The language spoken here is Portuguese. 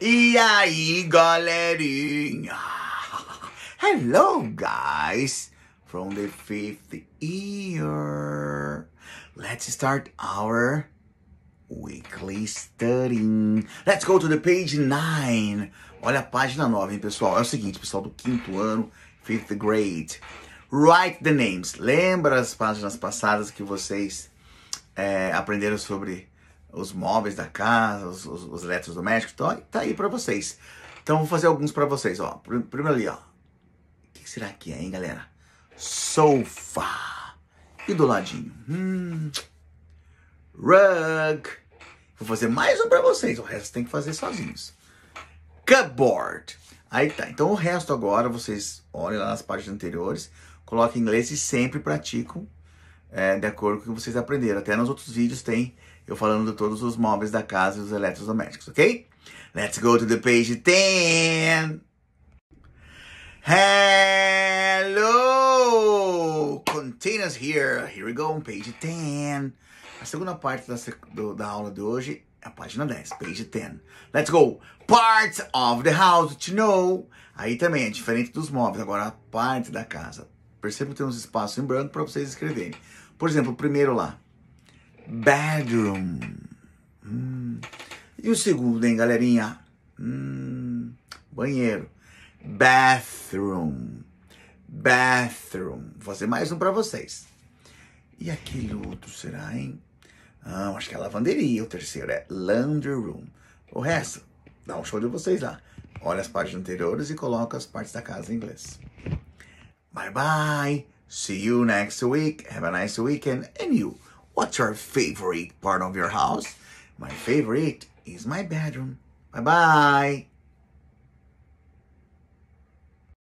E aí, galerinha? Hello, guys, from the fifth year. Let's start our weekly studying. Let's go to the page 9. Olha a página 9, hein, pessoal? É o seguinte, pessoal do quinto ano, fifth grade. Write the names. Lembra as páginas passadas que vocês é, aprenderam sobre os móveis da casa, os, os, os eletrodomésticos, então, tá aí para vocês. Então vou fazer alguns para vocês, ó. Primeiro ali, ó. O que será que é, hein, galera? Sofá. E do ladinho, hum, rug. Vou fazer mais um para vocês, o resto tem que fazer sozinhos. Cupboard. Aí tá, então o resto agora vocês olhem lá nas páginas anteriores, coloquem inglês e sempre praticam é, de acordo com o que vocês aprenderam. Até nos outros vídeos tem eu falando de todos os móveis da casa e os eletrodomésticos, ok? Let's go to the page 10. Hello! Containers here. Here we go, page 10. A segunda parte da, do, da aula de hoje é a página 10, page 10. Let's go! Parts of the house to know. Aí também é diferente dos móveis, agora a parte da casa. Perceba que tem uns espaços em branco para vocês escreverem. Por exemplo, o primeiro lá. Bedroom. Hum. E o segundo, hein, galerinha? Hum. Banheiro. Bathroom. Bathroom. Vou fazer mais um para vocês. E aquele outro será, hein? Ah, acho que é lavanderia. O terceiro é laundry room. O resto, dá um show de vocês lá. Olha as partes anteriores e coloca as partes da casa em inglês. Bye bye. See you next week. Have a nice weekend. And you, what's your favorite part of your house? My favorite is my bedroom. Bye bye.